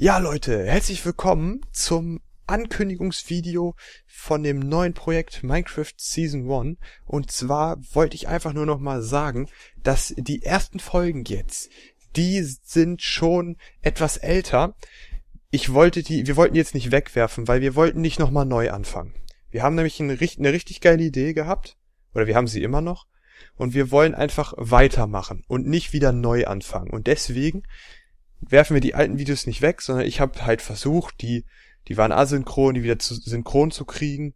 Ja, Leute, herzlich willkommen zum Ankündigungsvideo von dem neuen Projekt Minecraft Season 1. Und zwar wollte ich einfach nur nochmal sagen, dass die ersten Folgen jetzt, die sind schon etwas älter. Ich wollte die, wir wollten jetzt nicht wegwerfen, weil wir wollten nicht nochmal neu anfangen. Wir haben nämlich eine, eine richtig geile Idee gehabt, oder wir haben sie immer noch, und wir wollen einfach weitermachen und nicht wieder neu anfangen. Und deswegen werfen wir die alten Videos nicht weg, sondern ich habe halt versucht, die, die waren asynchron, die wieder zu, synchron zu kriegen.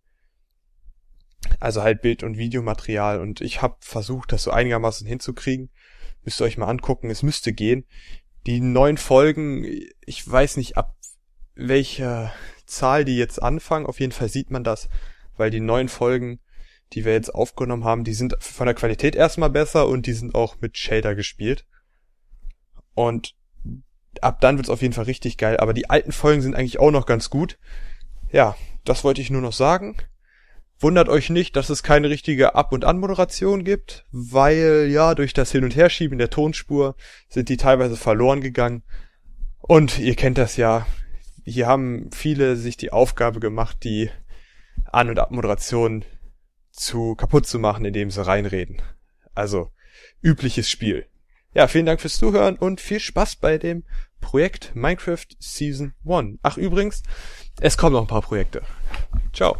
Also halt Bild- und Videomaterial und ich habe versucht, das so einigermaßen hinzukriegen. Müsst ihr euch mal angucken, es müsste gehen. Die neuen Folgen, ich weiß nicht ab welcher Zahl die jetzt anfangen, auf jeden Fall sieht man das, weil die neuen Folgen, die wir jetzt aufgenommen haben, die sind von der Qualität erstmal besser und die sind auch mit Shader gespielt. Und ab dann wird's auf jeden Fall richtig geil. Aber die alten Folgen sind eigentlich auch noch ganz gut. Ja, das wollte ich nur noch sagen. Wundert euch nicht, dass es keine richtige Ab- und Anmoderation gibt, weil ja, durch das Hin- und Herschieben der Tonspur sind die teilweise verloren gegangen. Und ihr kennt das ja, hier haben viele sich die Aufgabe gemacht, die An- und Abmoderation zu kaputt zu machen, indem sie reinreden. Also übliches Spiel. Ja, vielen Dank fürs Zuhören und viel Spaß bei dem Projekt Minecraft Season 1. Ach übrigens, es kommen noch ein paar Projekte. Ciao.